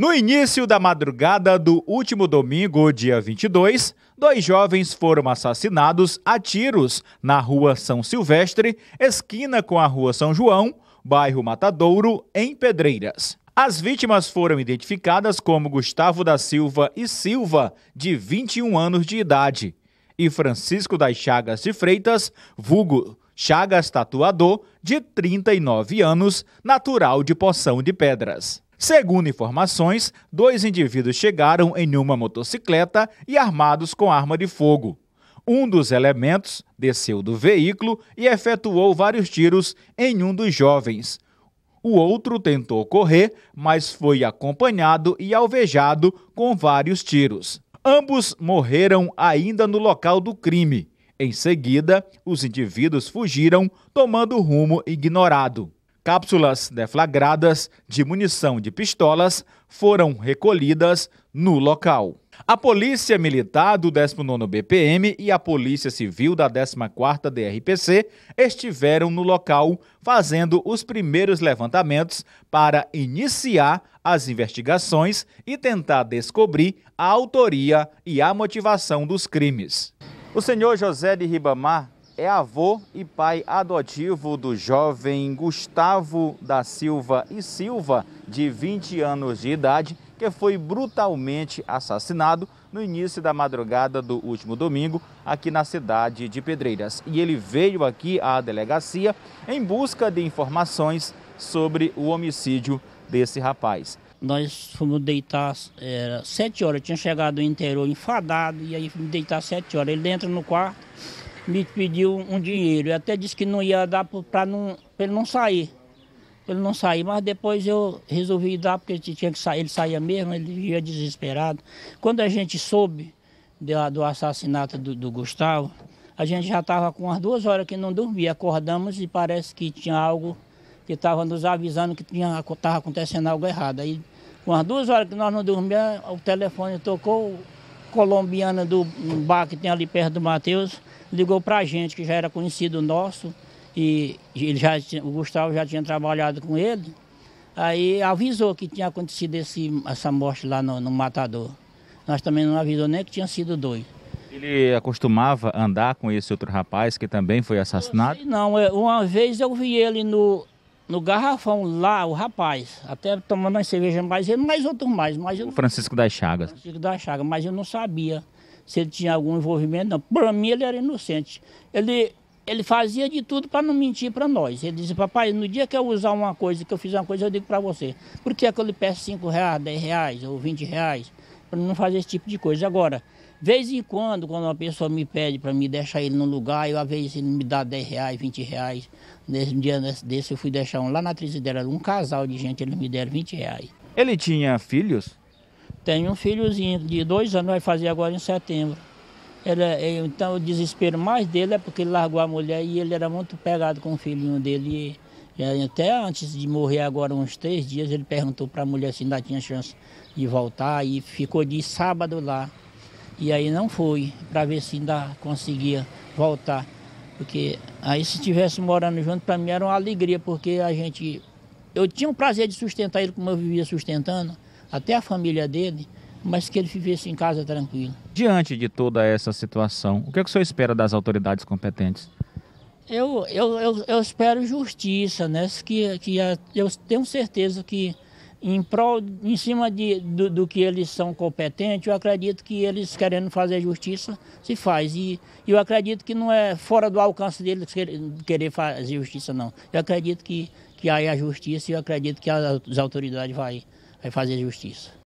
No início da madrugada do último domingo, dia 22, dois jovens foram assassinados a tiros na Rua São Silvestre, esquina com a Rua São João, bairro Matadouro, em Pedreiras. As vítimas foram identificadas como Gustavo da Silva e Silva, de 21 anos de idade, e Francisco das Chagas de Freitas, vulgo Chagas Tatuador, de 39 anos, natural de Poção de Pedras. Segundo informações, dois indivíduos chegaram em uma motocicleta e armados com arma de fogo. Um dos elementos desceu do veículo e efetuou vários tiros em um dos jovens. O outro tentou correr, mas foi acompanhado e alvejado com vários tiros. Ambos morreram ainda no local do crime. Em seguida, os indivíduos fugiram, tomando rumo ignorado. Cápsulas deflagradas de munição de pistolas foram recolhidas no local. A Polícia Militar do 19º BPM e a Polícia Civil da 14ª DRPC estiveram no local fazendo os primeiros levantamentos para iniciar as investigações e tentar descobrir a autoria e a motivação dos crimes. O senhor José de Ribamar é avô e pai adotivo do jovem Gustavo da Silva e Silva, de 20 anos de idade, que foi brutalmente assassinado no início da madrugada do último domingo aqui na cidade de Pedreiras. E ele veio aqui à delegacia em busca de informações sobre o homicídio desse rapaz. Nós fomos deitar às sete horas, Eu tinha chegado o interior enfadado, e aí fomos deitar sete horas. Ele entra no quarto me pediu um dinheiro. Eu até disse que não ia dar para não, ele não sair. Ele não sair, mas depois eu resolvi dar, porque ele tinha que sair, ele saía mesmo, ele ia desesperado. Quando a gente soube do, do assassinato do, do Gustavo, a gente já estava com umas duas horas que não dormia. Acordamos e parece que tinha algo que estava nos avisando que estava acontecendo algo errado. Aí, com as duas horas que nós não dormíamos, o telefone tocou, colombiana do bar que tem ali perto do Matheus, ligou para a gente, que já era conhecido nosso, e ele já, o Gustavo já tinha trabalhado com ele. Aí avisou que tinha acontecido esse, essa morte lá no, no Matador. Nós também não avisou nem que tinha sido dois. Ele acostumava andar com esse outro rapaz que também foi assassinado? Eu sei, não, uma vez eu vi ele no, no garrafão lá, o rapaz, até tomando uma cerveja mais ele, mais outros mais. Mas eu, o Francisco das Chagas. Francisco das Chagas, mas eu não sabia se ele tinha algum envolvimento, não. Para mim ele era inocente. Ele, ele fazia de tudo para não mentir para nós. Ele dizia, papai, no dia que eu usar uma coisa, que eu fizer uma coisa, eu digo para você. Por que é que eu lhe peço 5 reais, 10 reais ou 20 reais? Para não fazer esse tipo de coisa. Agora, vez em quando, quando uma pessoa me pede para me deixar ele num lugar, eu às vezes ele me dá 10 reais, 20 reais. Nesse dia desse eu fui deixar um lá na dela, um casal de gente, eles me deram 20 reais. Ele tinha filhos? Tenho um filhozinho de dois anos, vai fazer agora em setembro. É, ele, então o desespero mais dele é porque ele largou a mulher e ele era muito pegado com o filhinho dele. E, até antes de morrer, agora uns três dias, ele perguntou para a mulher se ainda tinha chance de voltar e ficou de sábado lá. E aí não foi, para ver se ainda conseguia voltar. Porque aí se estivesse morando junto, para mim era uma alegria, porque a gente. Eu tinha o prazer de sustentar ele como eu vivia sustentando, até a família dele, mas que ele vivesse em casa tranquilo. Diante de toda essa situação, o que, é que o senhor espera das autoridades competentes? Eu, eu, eu, eu espero justiça, né? Que, que eu tenho certeza que em, prol, em cima de, do, do, que eles são competentes, eu acredito que eles querendo fazer justiça se faz. E eu acredito que não é fora do alcance deles querer fazer justiça, não. Eu acredito que, que aí a justiça e eu acredito que as autoridades vai, vai fazer justiça.